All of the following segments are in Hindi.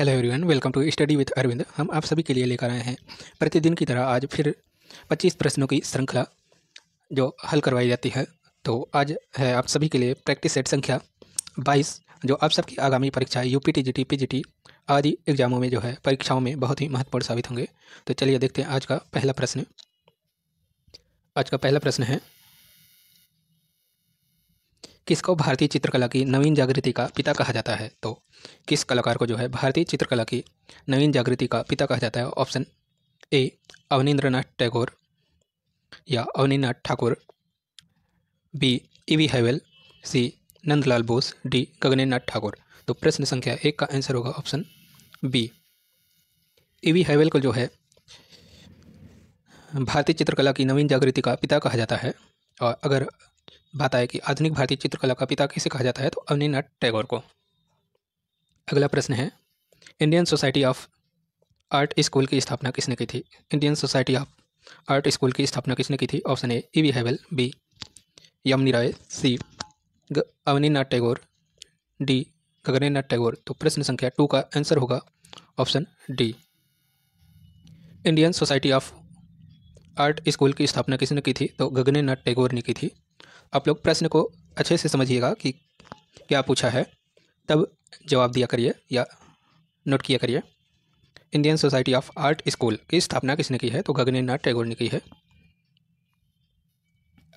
hello everyone welcome to study with Arvind हम आप सभी के लिए लेकर आए हैं प्रतिदिन की तरह आज फिर 25 प्रश्नों की श्रृंखला जो हल करवाई जाती है तो आज है आप सभी के लिए प्रैक्टिस सेट संख्या 22 जो आप सबकी आगामी परीक्षा यू पी टी पीजीटी आदि एग्जामों में जो है परीक्षाओं में बहुत ही महत्वपूर्ण साबित होंगे तो चलिए देखते हैं आज का पहला प्रश्न आज का पहला प्रश्न है किसको भारतीय चित्रकला की नवीन जागृति का पिता कहा जाता है तो किस कलाकार को जो है भारतीय चित्रकला की नवीन जागृति का पिता कहा जाता है ऑप्शन ए अवनीन्द्रनाथ टैगोर या Abaninath Thakur B E V Havell C Nandalal Bose D Gaganenath Thakur तो प्रश्न संख्या एक का आंसर होगा option B E V Havell को जो है भारतीय चित्रकला की नवीन जागृति का पिता कहा जाता है और अगर बात आए कि आधुनिक भारतीय चित्रकला का पिता किसे कहा जाता है तो अवनीनाथ टैगोर को अगला प्रश्न है Indian society of art school की स्थापना किसने की थी Indian society of art school की स्थापना किसने की थी option A E V Havell B Yamini Roy C Abaninath Tagore D Gaganenath Tagore तो प्रश्न संख्या टू का आंसर होगा option D Indian society of art school की स्थापना किसने की थी तो गगनेनाथ टैगोर ने की थी आप लोग प्रश्न को अच्छे से समझिएगा कि क्या पूछा है तब जवाब दिया करिए या नोट किया करिए Indian society of art school की स्थापना किसने की है तो नाथ टैगोर ने की है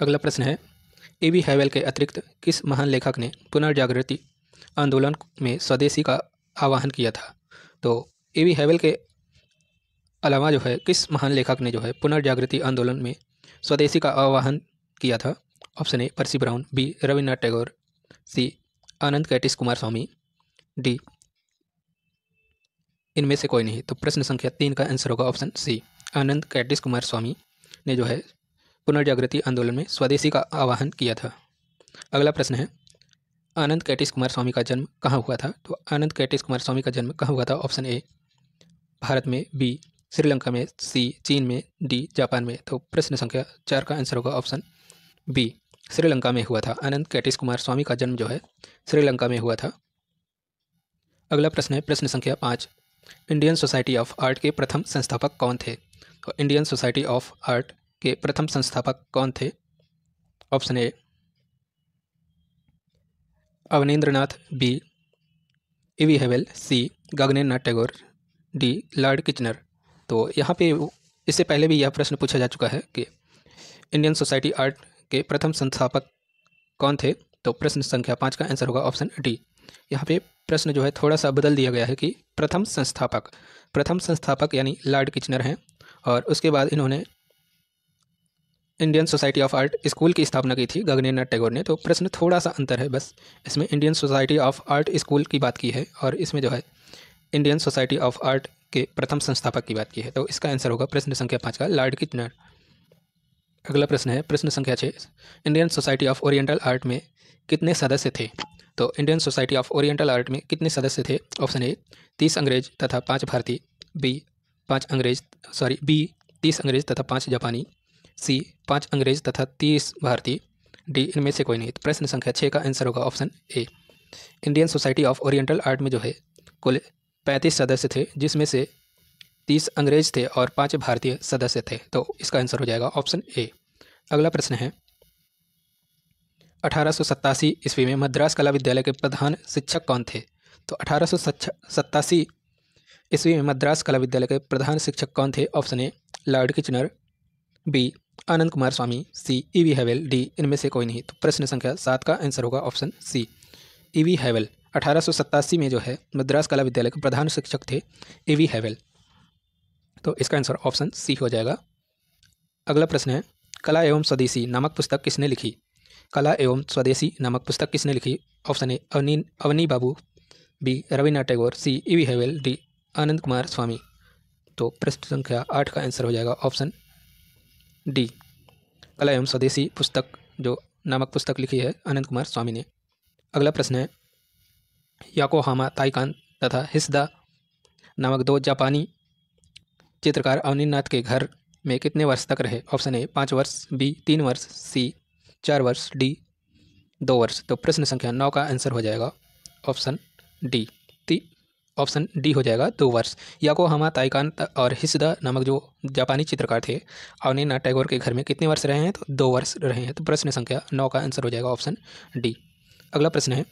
अगला प्रश्न है ए वी हैवेल के अतिरिक्त किस महान लेखक ने पुनर्जागृति आंदोलन में स्वदेशी का आह्वान किया था तो ए वी हैवेल के अलावा जो है किस महान लेखक ने जो है पुनर्जागृति आंदोलन में स्वदेशी का आह्वान किया था option A Percy Brown B Rabindranath Tagore C Anand Kentish Kumar Swami D इनमें से कोई नहीं तो प्रश्न संख्या तीन का आंसर होगा option C Anand Kentish Kumar स्वामी ने जो है पुनर्जागृति आंदोलन में स्वदेशी का आह्वान किया था अगला प्रश्न है आनंद कैटिस कुमार स्वामी का जन्म कहाँ हुआ था तो आनंद कैटिस कुमार स्वामी का जन्म कहाँ हुआ था ऑप्शन ए भारत में बी श्रीलंका में सी चीन में डी जापान में तो प्रश्न संख्या चार का आंसर होगा ऑप्शन बी श्रीलंका में हुआ था अनंत कैटिस कुमार स्वामी का जन्म जो है श्रीलंका में हुआ था अगला प्रश्न है प्रश्न संख्या पाँच इंडियन सोसाइटी ऑफ आर्ट के प्रथम संस्थापक कौन थे तो इंडियन सोसाइटी ऑफ आर्ट के प्रथम संस्थापक कौन थे option A Abanindranath B A V Havell C Gaganendranath Tagore D Lord Kitchener तो यहाँ पे इससे पहले भी यह प्रश्न पूछा जा चुका है कि इंडियन सोसाइटी आर्ट के प्रथम संस्थापक कौन थे तो प्रश्न संख्या पाँच का आंसर होगा ऑप्शन डी यहाँ पे प्रश्न जो है थोड़ा सा बदल दिया गया है कि प्रथम संस्थापक प्रथम संस्थापक यानी लॉर्ड किचनर हैं और उसके बाद इन्होंने Indian society of art school की स्थापना की थी गगनेन्द्रनाथ टैगोर ने तो प्रश्न थोड़ा सा अंतर है बस इसमें Indian society of art school की बात की है और इसमें जो है इंडियन सोसाइटी ऑफ आर्ट के प्रथम संस्थापक की बात की है तो इसका आंसर होगा प्रश्न संख्या पाँच का लॉर्ड किचनर अगला प्रश्न है प्रश्न संख्या छः Indian society of Oriental Art में कितने सदस्य थे तो Indian society of Oriental Art में कितने सदस्य थे ऑप्शन ए तीस अंग्रेज तथा पाँच भारतीय बी पाँच अंग्रेज सॉरी बी तीस अंग्रेज तथा पाँच जापानी सी पाँच अंग्रेज तथा तीस भारतीय डी इनमें से कोई नहीं तो प्रश्न संख्या छः का आंसर होगा option A Indian society of Oriental Art में जो है कुल पैंतीस सदस्य थे जिसमें से तीस अंग्रेज थे और पाँच भारतीय सदस्य थे तो इसका आंसर हो जाएगा ऑप्शन ए अगला प्रश्न है अठारह ईस्वी में मद्रास कला विद्यालय के प्रधान शिक्षक कौन थे तो अठारह ईस्वी में मद्रास कला विद्यालय के प्रधान शिक्षक कौन थे option A Lord Kitchener B Anand Kumar Swami C E V Havell D इनमें से कोई नहीं तो प्रश्न संख्या सात का आंसर होगा ऑप्शन सी ई वी हैवेल अठारह में जो है मद्रास कला विद्यालय के प्रधान शिक्षक थे ई e वी हैवेल तो इसका आंसर ऑप्शन सी हो जाएगा अगला प्रश्न है कला एवं स्वदेशी नामक पुस्तक किसने लिखी कला एवं स्वदेशी नामक पुस्तक किसने लिखी option A Abani Abani Babu B Rabindranath Tagore C E V Havell D Anand Kumar Swami तो प्रश्न संख्या आठ का आंसर हो जाएगा ऑप्शन डी कला एवं स्वदेशी पुस्तक जो नामक पुस्तक लिखी है आनंद कुमार स्वामी ने अगला प्रश्न है याकोहामा ताइकान तथा हिस्दा नामक दो जापानी चित्रकार अवनी नाथ के घर में कितने वर्ष तक रहे ऑप्शन ए पाँच वर्ष बी तीन वर्ष सी चार वर्ष डी दो वर्ष तो प्रश्न संख्या नौ का आंसर हो जाएगा ऑप्शन डी ती ऑप्शन डी हो जाएगा दो वर्ष याको हमा ताइकांत और हिस्दा नामक जो जापानी चित्रकार थे अवनी नाथ टैगोर के घर में कितने वर्ष रहे हैं तो दो वर्ष रहे हैं तो प्रश्न संख्या नौ का आंसर हो जाएगा ऑप्शन डी अगला प्रश्न है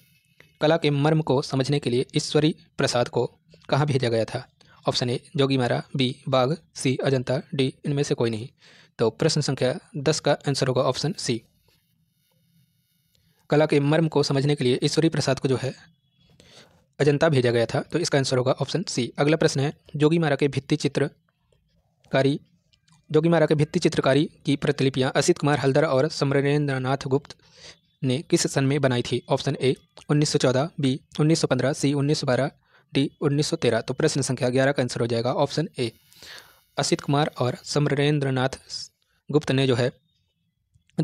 कला के मर्म को समझने के लिए ईश्वरी प्रसाद को कहाँ भेजा गया था ऑप्शन ए जोगी मारा बी बाघ सी अजंता डी इनमें से कोई नहीं तो प्रश्न संख्या दस का आंसर होगा ऑप्शन सी कला के मर्म को समझने के लिए ईश्वरी प्रसाद को जो है अजंता भेजा गया था तो इसका आंसर होगा ऑप्शन सी अगला प्रश्न है जोगी मारा के भित्ति चित्रकारी जोगी मारा के भित्ति चित्रकारी की प्रतिलिपियाँ असित कुमार हल्दर और समरेंद्रनाथ गुप्त ने किस सन में बनाई थी option A 1914 B 1915 C 1912 D 1913 तो प्रश्न संख्या 11 का आंसर हो जाएगा ऑप्शन ए असित कुमार और समरेंद्रनाथ गुप्त ने जो है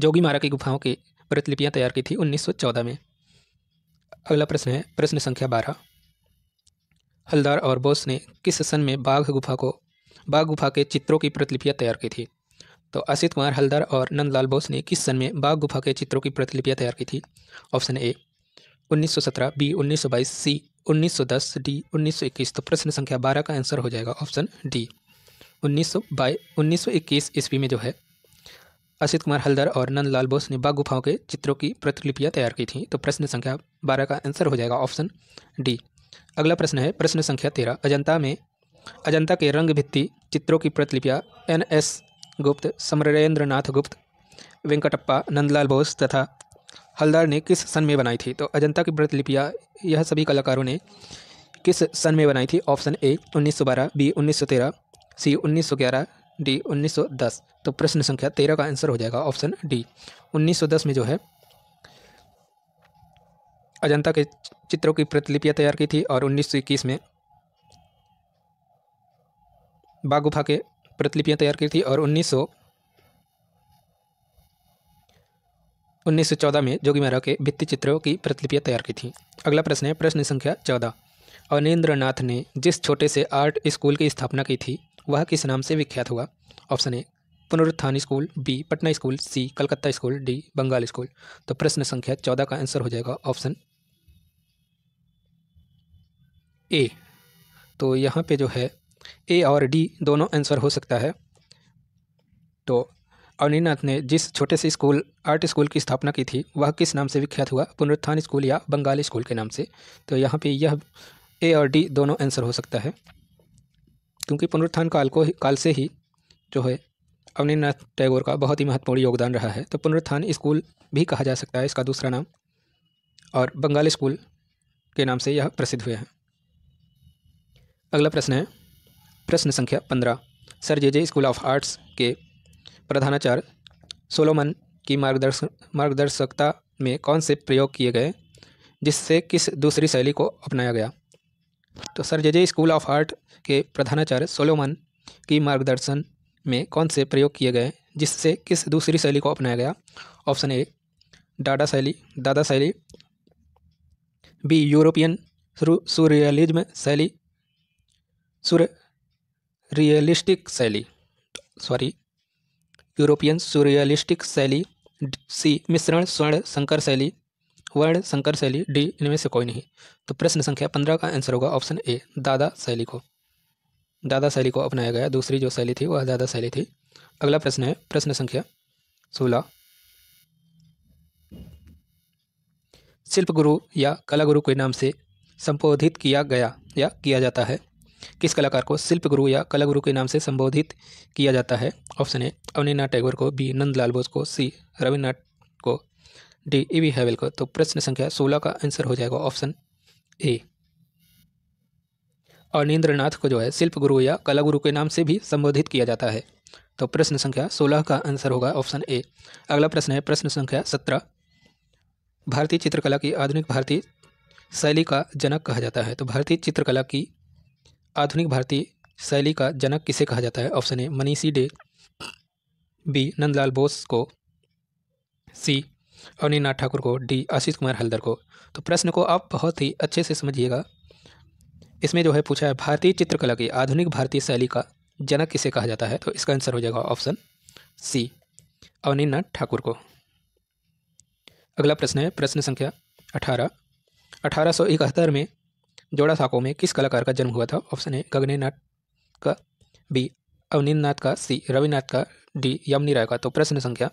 जोगी मारा की गुफाओं की प्रतिलिपियाँ तैयार की थी 1914 में अगला प्रश्न है प्रश्न संख्या बारह हलदार और बोस ने किस सन में बाघ गुफा को बाघ गुफा के चित्रों की प्रतिलिपियाँ तैयार की थी तो असित कुमार हलदार और नंदलाल बोस ने किस सन में बाघ गुफा के चित्रों की प्रतिलिपियाँ तैयार की थी option A 1917 B 1922 C 1910 D 1921 तो प्रश्न संख्या 12 का आंसर हो जाएगा ऑप्शन डी उन्नीस सौ बाई उन्नीस सौ इक्कीस ईस्वी में जो है असित कुमार हल्दर और नंदलाल बोस ने बाघ गुफाओं के चित्रों की प्रतिलिपियाँ तैयार की थी तो प्रश्न संख्या बारह का आंसर हो जाएगा ऑप्शन डी अगला प्रश्न है प्रश्न संख्या तेरह अजंता में अजंता के रंग भित्ति चित्रों की प्रतिलिपियाँ एन एस गुप्त समरेंद्र नाथ गुप्त वेंकटप्पा नंदलाल बोस तथा हलदार ने किस सन में बनाई थी तो अजंता की व्रत लिपियाँ यह सभी कलाकारों ने किस सन में बनाई थी option A 1912 B 1913 C 1911 D 1910 तो प्रश्न संख्या तेरह का आंसर हो जाएगा ऑप्शन डी 1910 में जो है अजंता के चित्रों की प्रतिलिपियाँ तैयार की थी और 1921 में बागुफा के प्रतिलिपियाँ तैयार की थी और उन्नीस सौ 1914 में जोगी मेहरा के भित्ति चित्रों की प्रतिलिपियाँ तैयार की थी अगला प्रश्न है प्रश्न संख्या चौदह अनिंद्र नाथ ने जिस छोटे से आर्ट स्कूल की स्थापना की थी वह किस नाम से विख्यात हुआ ऑप्शन ए पुनरुत्थान school B Patna school C Calcutta school D Bengal school तो प्रश्न संख्या चौदह का आंसर हो जाएगा ऑप्शन ए तो यहाँ पे जो है ए और डी दोनों आंसर हो सकता है तो अवनीनाथ ने जिस छोटे से स्कूल आर्ट स्कूल की स्थापना की थी वह किस नाम से विख्यात हुआ पुनरुत्थान स्कूल या बंगाली स्कूल के नाम से तो यहाँ पे यह ए और डी दोनों आंसर हो सकता है क्योंकि पुनरुत्थान काल को काल से ही जो है अवनीनाथ टैगोर का बहुत ही महत्वपूर्ण योगदान रहा है तो पुनरुत्थान स्कूल भी कहा जा सकता है इसका दूसरा नाम और बंगाली स्कूल के नाम से यह प्रसिद्ध हुए हैं अगला प्रश्न है प्रश्न संख्या पंद्रह sir J J school of arts के प्रधानाचार्य सोलोमन की मार्गदर्शन मार्गदर्शकता में कौन से प्रयोग किए गए जिससे किस दूसरी शैली को अपनाया गया तो सर जजे जे स्कूल ऑफ आर्ट के प्रधानाचार्य सोलोमन की मार्गदर्शन में कौन से प्रयोग किए गए जिससे किस दूसरी शैली को अपनाया गया ऑप्शन ए डाडा शैली दादा शैली बी यूरोपियन सुरियलिज्म शैली सुर रियलिस्टिक शैली सॉरी यूरोपियन सूर्यलिस्टिक शैली सी मिश्रण स्वर्ण संकर शैली वर्ण संकर शैली डी इनमें से कोई नहीं तो प्रश्न संख्या पंद्रह का आंसर होगा ऑप्शन ए दादा शैली को दादा शैली को अपनाया गया दूसरी जो शैली थी वह दादा शैली थी अगला प्रश्न है प्रश्न संख्या सोलह शिल्प गुरु या कला गुरु के नाम से संबोधित किया गया या किया जाता है किस कलाकार को शिल्प गुरु या कला गुरु के नाम से संबोधित किया जाता है ऑप्शन ए अवनीनाथ टैगोर को बी नंदलाल बोस को सी रविन्द्रनाथ को डी ई वी हैवेल को तो प्रश्न संख्या सोलह का आंसर हो जाएगा ऑप्शन ए अनिंद्र नाथ को जो है शिल्प गुरु या कला गुरु के नाम से भी संबोधित किया जाता है तो प्रश्न संख्या सोलह का आंसर होगा ऑप्शन ए अगला प्रश्न है प्रश्न संख्या सत्रह भारतीय चित्रकला की आधुनिक भारतीय शैली का जनक कहा जाता है तो भारतीय चित्रकला की आधुनिक भारतीय शैली का जनक किसे कहा जाता है option A Manishi Dey B Nandalal Bose को सी अवनीनाथ ठाकुर को डी आशीष कुमार हल्दर को तो प्रश्न को आप बहुत ही अच्छे से समझिएगा इसमें जो है पूछा है भारतीय चित्रकला की आधुनिक भारतीय शैली का जनक किसे कहा जाता है तो इसका आंसर हो जाएगा ऑप्शन सी अवनीनाथ ठाकुर को अगला प्रश्न है प्रश्न संख्या अठारह अठारह में जोड़ा साको में किस कलाकार का जन्म हुआ था ऑप्शन गगने गगनेनाथ का बी अवनीन्द्रनाथ का सी रविनाथ का डी यमनी राय का तो प्रश्न संख्या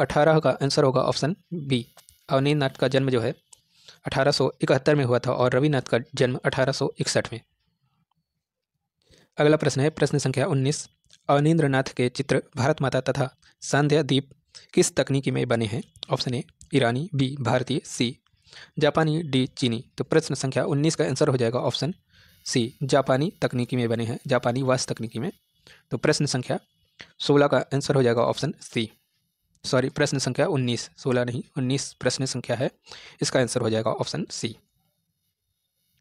अठारह का आंसर होगा ऑप्शन बी अवनीन्द्रनाथ का जन्म जो है अठारह में हुआ था और रविनाथ का जन्म अठारह में अगला प्रश्न है प्रश्न संख्या उन्नीस अवनीन्द्रनाथ के चित्र भारत माता तथा संध्या दीप किस तकनीकी में बने हैं ऑप्शन ए ईरानी बी भारतीय सी जापानी डी चीनी तो प्रश्न संख्या उन्नीस का आंसर हो जाएगा ऑप्शन सी जापानी तकनीकी में बने हैं जापानी वास तकनीकी में तो प्रश्न संख्या सोलह का आंसर हो जाएगा ऑप्शन सी सॉरी प्रश्न संख्या उन्नीस सोलह नहीं उन्नीस प्रश्न संख्या है इसका आंसर हो जाएगा ऑप्शन सी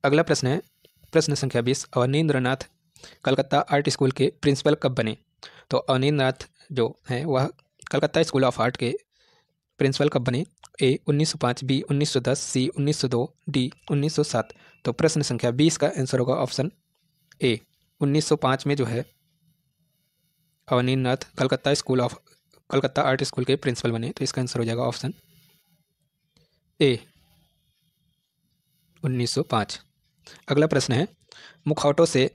अगला प्रश्न है प्रश्न संख्या बीस अवनीन्द्रनाथ नाथ कलकत्ता आर्ट स्कूल के प्रिंसिपल कब बने तो अवनीन्द्रनाथ जो हैं वह कलकत्ता स्कूल ऑफ आर्ट के प्रिंसिपल कब बने ए 1905 बी 1910 सी 1902 डी 1907 तो प्रश्न संख्या बीस का आंसर होगा ऑप्शन ए 1905 में जो है Avaninath Calcutta school of Calcutta art school के प्रिंसिपल बने तो इसका आंसर हो जाएगा ऑप्शन ए 1905 अगला प्रश्न है मुखौटों से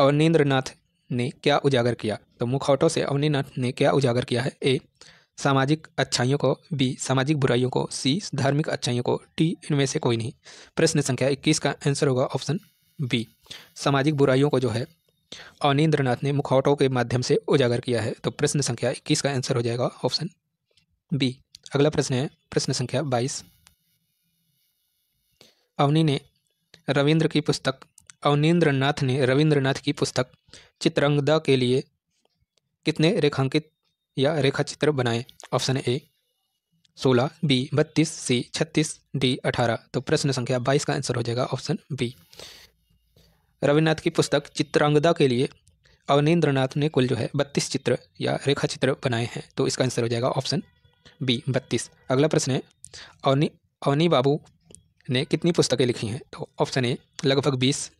अवनीन्द्र नाथ ने क्या उजागर किया तो मुखौटो से अवनीनाथ ने क्या उजागर किया है ए सामाजिक अच्छाइयों को बी सामाजिक बुराइयों को सी धार्मिक अच्छाइयों को टी इनमें से कोई नहीं प्रश्न संख्या इक्कीस का आंसर होगा ऑप्शन बी सामाजिक बुराइयों को जो है अवनीन्द्रनाथ नाथ ने मुखौटों के माध्यम से उजागर किया है तो प्रश्न संख्या इक्कीस का आंसर हो जाएगा ऑप्शन बी अगला प्रश्न है प्रश्न संख्या बाईस अवनी ने रविंद्र की पुस्तक अवनीन्द्र नाथ ने रविंद्रनाथ की पुस्तक चित्रंगदा के लिए कितने रेखांकित या रेखा चित्र बनाएं ऑप्शन ए सोलह बी बत्तीस सी छत्तीस डी अठारह तो प्रश्न संख्या बाईस का आंसर हो जाएगा ऑप्शन बी रविन्द्रनाथ की पुस्तक चित्रांगदा के लिए अवनीन्द्र ने कुल जो है बत्तीस चित्र या रेखा चित्र बनाए हैं तो इसका आंसर हो जाएगा ऑप्शन बी बत्तीस अगला प्रश्न है अवनी अवनी बाबू ने कितनी पुस्तकें लिखी हैं तो ऑप्शन ए लगभग बीस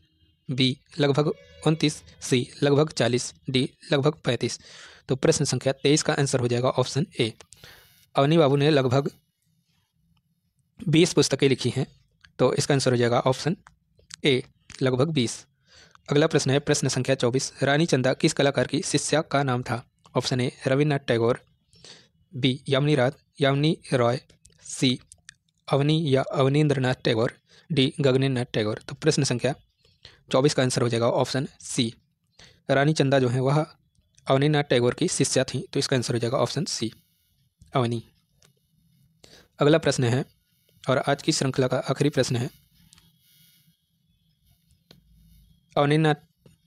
बी लगभग उनतीस सी लगभग चालीस डी लगभग पैंतीस तो प्रश्न संख्या तेईस का आंसर हो जाएगा ऑप्शन ए अवनी बाबू ने लगभग बीस पुस्तकें लिखी हैं तो इसका आंसर हो जाएगा ऑप्शन ए लगभग बीस अगला प्रश्न है प्रश्न संख्या चौबीस रानी चंदा किस कलाकार की शिष्या का नाम था option A Rabindranath Tagore B Yamini रात यामिनी रॉय सी अवनी या अवनीन्द्रनाथ टैगोर डी गगनेन्द्रनाथ टैगोर तो प्रश्न संख्या चौबीस का आंसर हो जाएगा ऑप्शन सी रानी चंदा जो है वह अवनी नाथ टैगोर की शिष्या थी तो इसका आंसर हो जाएगा ऑप्शन सी अवनी अगला प्रश्न है और आज की श्रृंखला का आखिरी प्रश्न है अवनी नाथ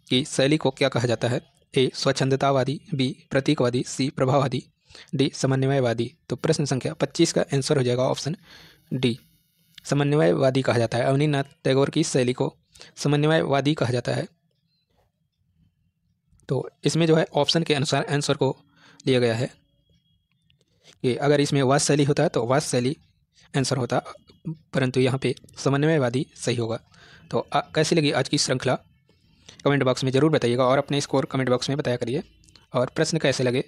की शैली को क्या कहा जाता है ए स्वच्छंदतावादी बी प्रतीकवादी सी प्रभाववादी डी समन्वयवादी तो प्रश्न संख्या पच्चीस का आंसर हो जाएगा ऑप्शन डी समन्वयवादी कहा जाता है अवनी नाथ टैगोर की शैली को समन्वयवादी कहा जाता है तो इसमें जो है ऑप्शन के अनुसार आंसर को लिया गया है कि अगर इसमें वास शैली होता तो वास शैली आंसर होता परंतु यहाँ पे समन्वयवादी सही होगा तो आ, कैसी लगी आज की श्रृंखला कमेंट बॉक्स में ज़रूर बताइएगा और अपने स्कोर कमेंट बॉक्स में बताया करिए और प्रश्न कैसे लगे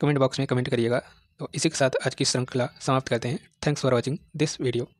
कमेंट बॉक्स में कमेंट करिएगा तो इसी के साथ आज की श्रृंखला समाप्त करते हैं thanks for watching this video